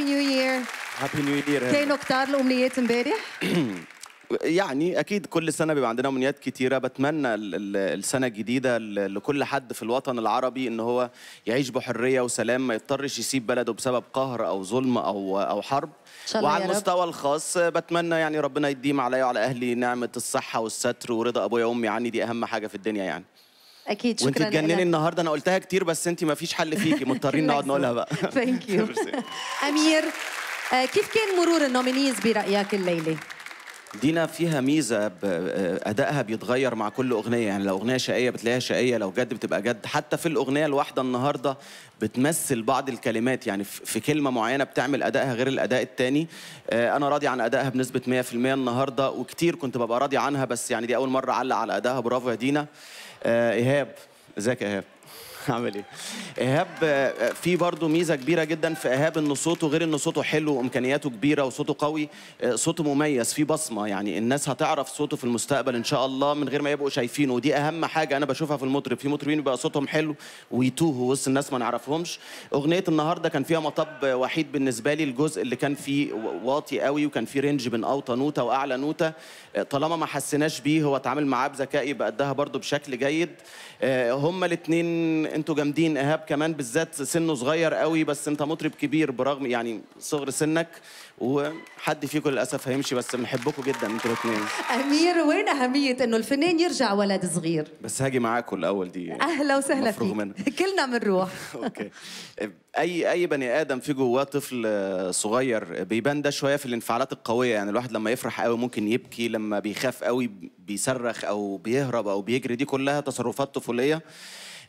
هابي نيو يير هابي نيو يير كانوا كتار الامنيات امبارح يعني اكيد كل سنه بيبقى عندنا امنيات كتيره بتمنى السنه الجديده لكل حد في الوطن العربي ان هو يعيش بحريه وسلام ما يضطرش يسيب بلده بسبب قهر او ظلم او او حرب وعلى المستوى الخاص بتمنى يعني ربنا يديم عليا وعلى اهلي نعمه الصحه والستر ورضا ابويا وامي عني دي اهم حاجه في الدنيا يعني اكيد شكرا وانت تجنني النهارده انا قلتها كتير بس انت ما فيش حل فيكي مضطرين نقعد نقولها بقى ثانك يو امير آه، كيف كان مرور النومينيز برايك الليله دينا فيها ميزه ادائها بيتغير مع كل اغنيه يعني لو اغنيه شقيه بتلاقيها شقيه لو جد بتبقى جد حتى في الاغنيه الواحده النهارده بتمثل بعض الكلمات يعني في كلمه معينه بتعمل ادائها غير الاداء الثاني آه، انا راضي عن ادائها بنسبه 100% النهارده وكتير كنت ببقى راضي عنها بس يعني دي اول مره اعلق على ادائها برافو يا دينا آه، ايهاب ازيك يا ايهاب عامل ايه؟ ايهاب آه، آه، في برضه ميزه كبيره جدا في ايهاب ان صوته غير ان صوته حلو وامكانياته كبيره وصوته قوي آه، صوته مميز فيه بصمه يعني الناس هتعرف صوته في المستقبل ان شاء الله من غير ما يبقوا شايفينه ودي اهم حاجه انا بشوفها في المطرب في مطربين بيبقى صوتهم حلو ويتوهوا وسط الناس ما نعرفهمش اغنيه النهارده كان فيها مطب وحيد بالنسبه لي الجزء اللي كان فيه واطي قوي وكان فيه رينج بين اوطى نوته واعلى نوته طالما ما حسيناش بيه هو اتعامل معاه بذكاء يبقى قدها برضه بشكل جيد هما الاثنين انتوا جامدين ايهاب كمان بالذات سنه صغير قوي بس انت مطرب كبير برغم يعني صغر سنك وحد فيكم للاسف هيمشي بس بنحبكم جدا انتوا الاثنين امير وين اهميه انه الفنان يرجع ولد صغير بس هاجي معاكم الاول دي اهلا وسهلا فيك منها. كلنا بنروح اوكي اي اي بني ادم في جواه طفل صغير بيبان ده شويه في الانفعالات القويه يعني الواحد لما يفرح قوي ممكن يبكي لما بيخاف قوي بيصرخ او بيهرب او بيجري دي كلها تصرفات طفوليه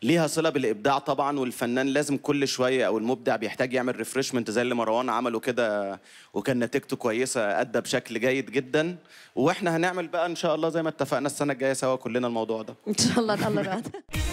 ليها صله بالابداع طبعا والفنان لازم كل شويه او المبدع بيحتاج يعمل ريفرشمنت زي اللي مروان عمله كده وكان نتيجته كويسه ادى بشكل جيد جدا واحنا هنعمل بقى ان شاء الله زي ما اتفقنا السنه الجايه سوا كلنا الموضوع ده ان شاء الله الله